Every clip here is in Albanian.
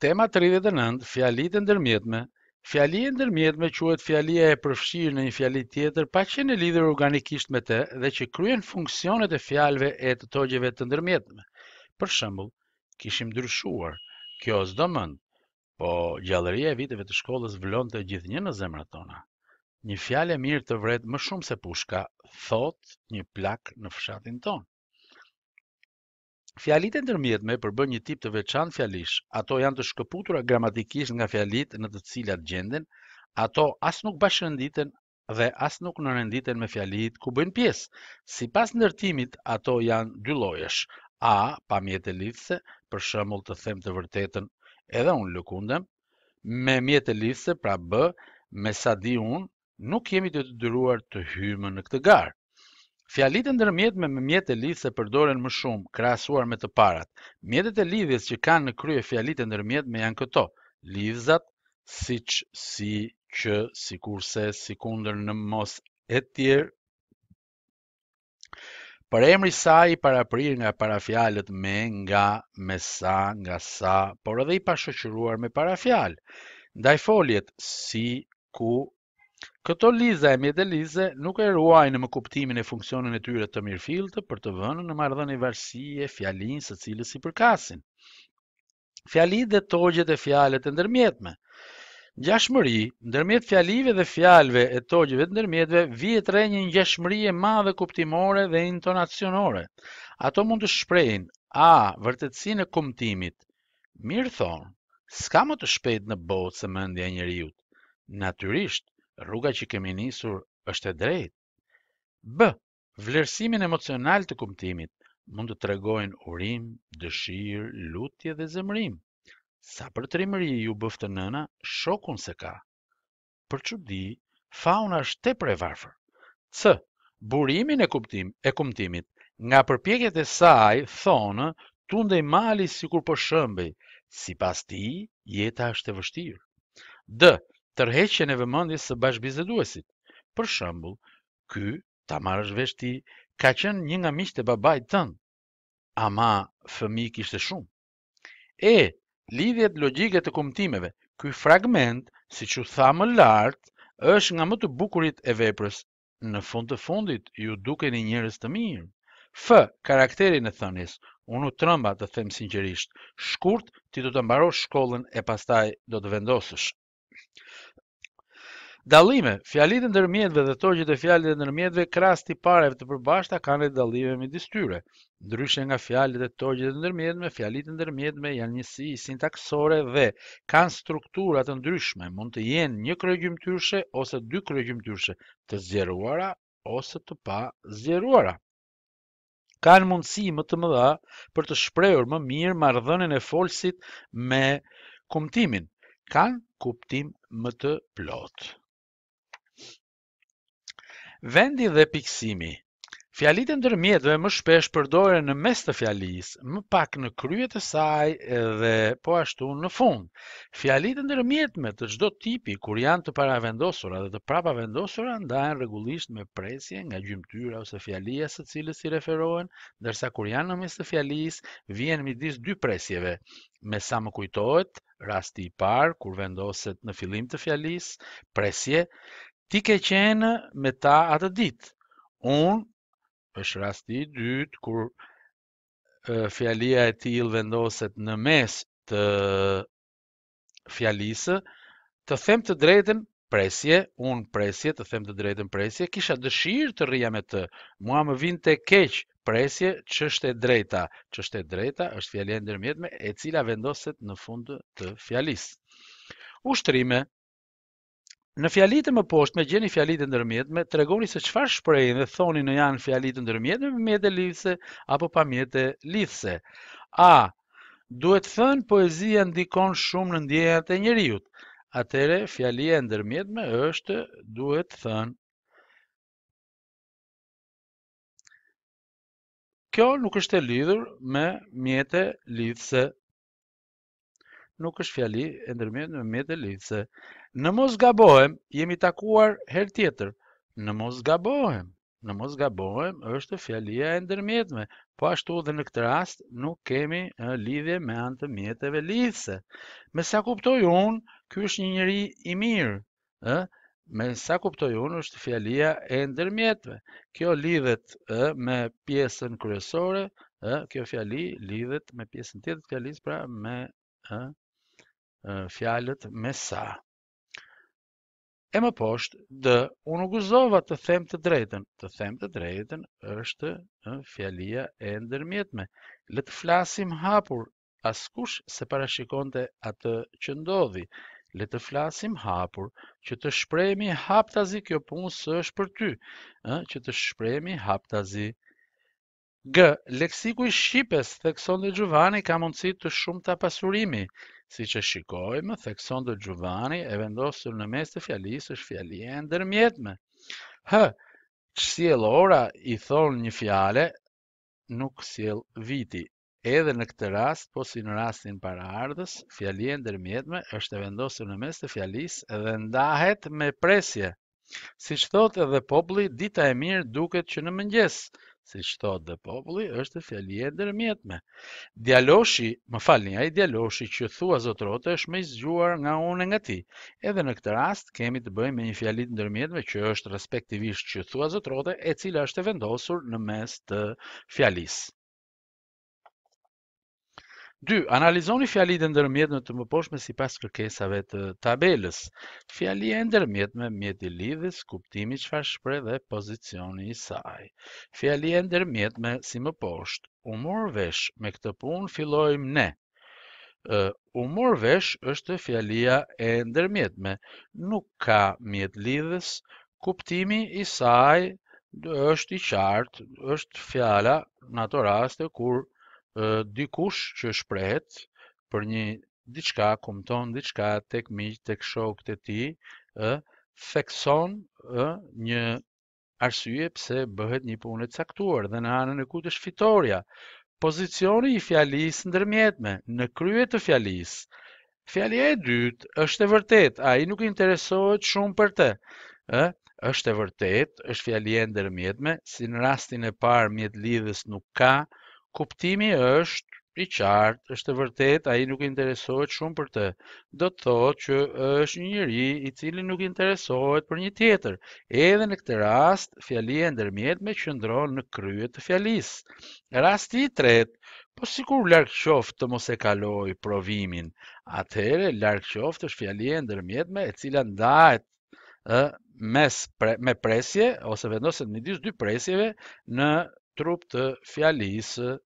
Tema 39, fjalit e ndërmjetme. Fjali e ndërmjetme quet fjalia e përfshirë në një fjali tjetër pa që në lidhër organikisht me te dhe që kryen funksionet e fjalëve e të togjeve të ndërmjetme. Për shëmbull, kishim dryshuar, kjo është do po gjallëria e viteve të shkollës vlon të gjithë një në zemra tona. Një fjalë mirë të vret më shumë se pushka, thot një plak në fshatin tonë. Fjalit e ndërmjetme për përbën një tip të veçantë fjalish, ato janë të shkëputura gramatikisht nga fjalit në të cilat gjenden, ato as nuk bashkënditen dhe as nuk nërënditen me fjalit ku bëjnë pjesë. Si pas ndërtimit, ato janë dy lojesh, a, pa mjetë e për shëmull të them të vërtetën, edhe unë lëkundem, me mjetë e pra b, me sa di unë, nuk jemi të të dyruar të hymë në këtë garë. Fjalit e ndërmjet me më mjetë e lidhë se përdoren më shumë, krasuar me të parat. Mjetët e lidhës që kanë në krye fjalit e ndërmjet me janë këto. Lidhëzat, si që, si, që, si kurse, si kunder në mos e tjerë. Për emri sa i para prirë nga para me, nga, me sa, nga sa, por edhe i pashëqyruar me para fjalë. Ndaj foljet, si, ku, Këto liza e lize nuk e ruajnë më kuptimin e funksionin e tyre të mirëfiltë për të vënë në e varësie fjalinë së cilës i përkasin. Fjali dhe togjet e fjalet e ndërmjetme. Gjashmëri, ndërmjet fjalive dhe fjalve e togjive të ndërmjetve, vjet re një gjashmëri e madhe kuptimore dhe intonacionore. Ato mund të shprejnë A. Vërtetësin e kumtimit. Mirë thonë, s'ka më të shpejt në botë se mëndja njëriut. Natyrisht, rruga që kemi nisur është e drejtë. B. Vlerësimin emocional të kuptimit mund të tregojnë urim, dëshirë, lutje dhe zemërim. Sa për trimëri ju bëftë nëna, shokun se ka. Për që di, fauna është te e varfër. C. Burimin e kuptim e kuptimit nga përpjekjet e saj, thonë, tunde i mali si kur për po shëmbëj, si pas ti, jeta është e vështirë. D tërheqjen e vëmendjes së bashkëbiseduesit. Për shembull, ky ta marrësh vesh ti ka qenë një nga miqtë e babait tënd. Ama fëmijë kishte shumë. E lidhjet logjike të kuptimeve. Ky fragment, siç u tha më lart, është nga më të bukurit e veprës. Në fund të fundit ju dukeni njerëz të mirë. F, karakteri në thënies. Unë u trëmba të them sinqerisht, shkurt ti do të mbarosh shkollën e pastaj do të vendosësh. Dallime, fjalit e ndërmjetve dhe torqjet e fjalit e ndërmjetve krasti pareve të përbashta kanë e dallime midis tyre. Ndryshe nga fjalit e torqjet e ndërmjetëve, fjalit e ndërmjetme janë njësi sintaksore dhe kanë strukturat të ndryshme, mund të jenë një kërëgjymtyrshe ose dy kërëgjymtyrshe të zjeruara ose të pa zjeruara kanë mundësi më të mëdha për të shprehur më mirë marrëdhënien e folësit me kuptimin. Kanë kuptim më të plotë. Vendi dhe piksimi Fjalit e ndërmjetëve më shpesh përdore në mes të fjalis, më pak në kryet e saj dhe po ashtu në fund. Fjalit e ndërmjetëme të gjdo tipi, kur janë të paravendosura dhe të prapa vendosura, ndajnë regullisht me presje nga gjymtyra ose fjalia së cilës i referohen, dërsa kur janë në mes të fjalis, vjen midis dy presjeve, me sa më kujtohet, rasti i parë, kur vendoset në filim të fjalis, presje, ti ke qenë me ta atë ditë. Un, është rasti i dyt kur fjalia e tillë vendoset në mes të fjalisë, të them të drejtën presje, un presje të them të drejtën presje, kisha dëshirë të rria me të. Mua më vjen të keq presje, ç'është e drejta? Ç'është e drejta është fjalia ndërmjetme e cila vendoset në fund të fjalisë. Ushtrime, Në fjalit e më poshtë, me gjeni fjalit e ndërmjet, me tregoni se qëfar shprejnë dhe thoni në janë fjalit e ndërmjet, me mjetë e lidhse, apo pa mjetë e lidhse. A, duhet thënë poezia ndikon shumë në ndjejat e njëriut. Atere, fjalit e ndërmjet me është, duhet thënë. Kjo nuk është e lidhur me mjetë e lidhse nuk është fjali e ndërmjet me dhe lidhë, në mos gabohem, jemi takuar her tjetër, në mos gabohem, në mos gabohem është fjalia e ndërmjetme, po ashtu dhe në këtë rast nuk kemi lidhje me anë të mjetëve lidhse. Me sa kuptoj unë, ky është një njëri i mirë, me sa kuptoj unë është fjalia e ndërmjetme. Kjo lidhet me pjesën kryesore, kjo fjali lidhet me pjesën tjetët fjalis, pra me fjalët me sa. E më poshtë, dë, unë guzova të them të drejten. Të them të drejten është në fjalia e ndërmjetme. Le të flasim hapur, askush se parashikonte atë që ndodhi. Le të flasim hapur, që të shprejemi haptazi kjo punë së është për ty. që të shprejemi haptazi. G. Leksiku i Shqipes, thekson dhe Gjuvani ka mundësi të shumë të pasurimi si që shikojmë, thekson dhe Gjuvani e vendosur në mes të fjalis është fjali e ndërmjetme. Hë, që si e lora i thonë një fjale, nuk si e viti. Edhe në këtë rast, po si në rastin para ardhës, fjali e ndërmjetme është e vendosur në mes të fjalis dhe ndahet me presje. Si që thotë edhe popli, dita e mirë duket që në mëngjes, si që thotë dhe populli, është fjali e dërmjetme. Djaloshi, më falni, a i djaloshi që thua zotrote është me izgjuar nga unë nga ti. Edhe në këtë rast, kemi të bëjmë një fjali të dërmjetme që është respektivisht që thua zotrote, e cila është e vendosur në mes të fjalisë. 2. analizoni fjalit e ndërmjet të më poshme si pas kërkesave të tabelës. Fjali e ndërmjet me mjeti lidhës, kuptimi që fa shpre dhe pozicioni i saj. Fjali e ndërmjet me si më posht, u vesh, me këtë pun fillojmë ne. U mor vesh është fjalia e ndërmjet me nuk ka mjet lidhës, kuptimi i saj është i qartë, është fjala në ato raste kur dy kush që shprehet për një diçka, kupton diçka tek miq, tek shokët ti, e tij, ë thekson ë një arsye pse bëhet një punë e caktuar dhe në anën e kujt është fitoria. Pozicioni i fjalisë ndërmjetme në krye të fjalisë. Fjalia e dytë është e vërtetë, ai nuk interesohet shumë për të, ë është e vërtetë, është fjalia ndërmjetme, si në rastin e parë mjet lidhës nuk ka, kuptimi është i qartë, është vërtet, a i nuk interesohet shumë për të. Do të thotë që është një njëri i cili nuk interesohet për një tjetër. Edhe në këtë rast, fjali e ndërmjet me qëndronë në kryet të fjalis. Rasti i tretë, po sikur larkë qoftë të mos e kaloi provimin, atëhere larkë qoftë është fjali e ndërmjet me e cila ndajt ë, mes pre, me presje, ose vendoset një disë dy presjeve në trup të fjalisë,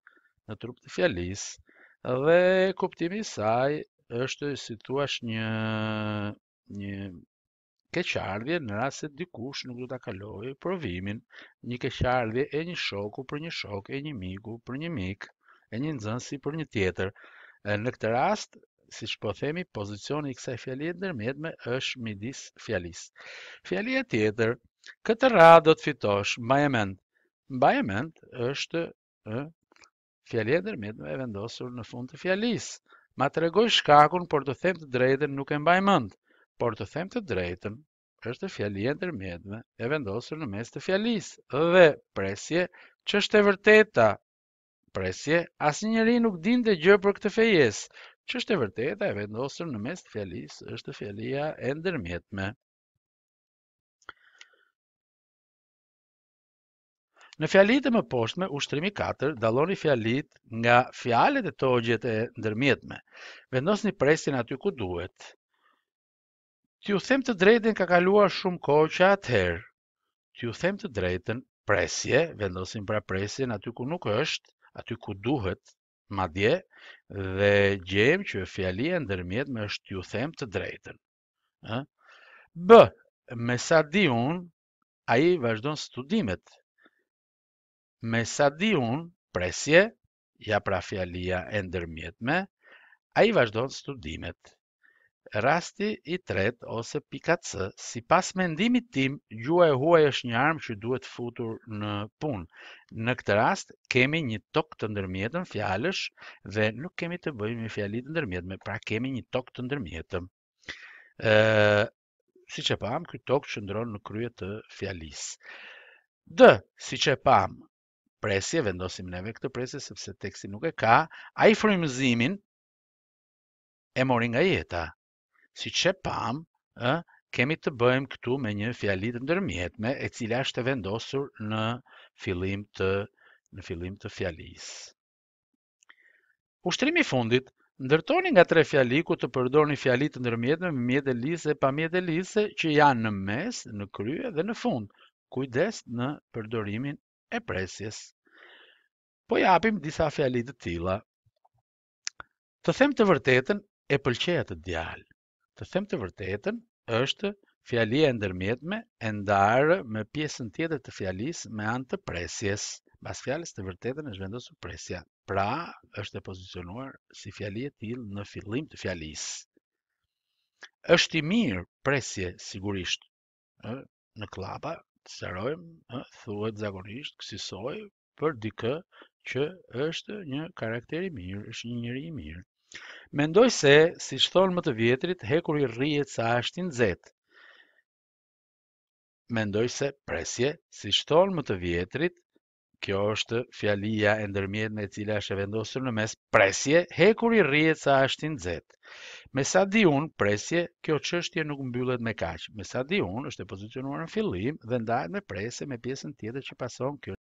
në trup të fjalis, dhe kuptimi saj është si tuash një, një keqardhje në rase se dikush nuk du të akaloj provimin, një keqardhje e një shoku për një shok e një miku për një mik e një nëzënsi për një tjetër. Në këtë rast, si shpo themi, pozicioni i kësaj fjalit nërmet është midis fjalis. Fjalit tjetër, Këtë rrë do të fitosh, mbajement, mbajement është fjali e dërmit e vendosur në fund të fjalis. Ma të regoj shkakun, por të them të drejten nuk e mbaj mend. por të them të drejten është fjali e ndërmjetme e vendosur në mes të fjalis. Dhe presje që është e vërteta, presje asë njëri nuk din të gjë për këtë fejes, që është e vërteta e vendosur në mes të fjalis është fjalia e ndërmjetme. Në fjalit e më poshtme, ushtrimi 4, daloni fjalit nga fjalet e togjet e ndërmjetme. Vendosni presin aty ku duhet. Ti them të drejten ka kaluar shumë kohë që atëherë. Ti them të drejten presje, vendosin pra presjen aty ku nuk është, aty ku duhet, madje, dhe gjem që fjalia e ndërmjetme është ju them të drejten. B, me sa di unë, a i vazhdo studimet, me sa di unë, presje, ja pra fjalia e ndërmjetme, a i studimet. Rasti i tret ose pika c si pas mendimit tim, gjua e huaj është një armë që duhet futur në punë. Në këtë rast, kemi një tokë të ndërmjetëm fjalësh dhe nuk kemi të bëjmë një fjalit të ndërmjetme pra kemi një tokë të ndërmjetëm. ë si që pam, këtë tokë që ndronë në krye të fjalisë. Dë, si që pam, presje, vendosim neve këtë presje, sepse teksti nuk e ka, a i frimëzimin e mori nga jeta. Si që pam, kemi të bëjmë këtu me një fjalit ndërmjetme, e cila është vendosur në fillim të, në fillim të fjalis. Ushtrimi fundit, ndërtoni nga tre fjali ku të përdorni fjalit ndërmjetme me mjetë e lise e pa mjetë e lise që janë në mes, në krye dhe në fund kujdes në përdorimin e presjes. Po japim disa fjali të tilla. Të them të vërtetën, e pëlqej atë djalë. Të them të vërtetën, është fjali e ndërmjetme e ndarë me pjesën tjetër të fjalisë me anë të presjes. Mbas fjalës të vërtetën është vendosur presja. Pra, është e pozicionuar si fjali e tillë në fillim të fjalisë. Është i mirë presje sigurisht. ë në klapa sërojmë, thuhet zakonisht kësisoj për dikë që është një karakter i mirë, është një njeri i mirë. Mendoj se, si shtonë më të vjetrit, hekur i rrihet sa është i nxehtë. Mendoj se presje, si shtonë më të vjetrit, kjo është fjalia e ndërmjetme e cila është e vendosur në mes presje, hekuri rrihet sa është i nxehtë. Me sa di un, presje, kjo çështje nuk mbyllet me kaq. Me sa di un, është e pozicionuar në fillim dhe ndahet me presje me pjesën tjetër që pason kjo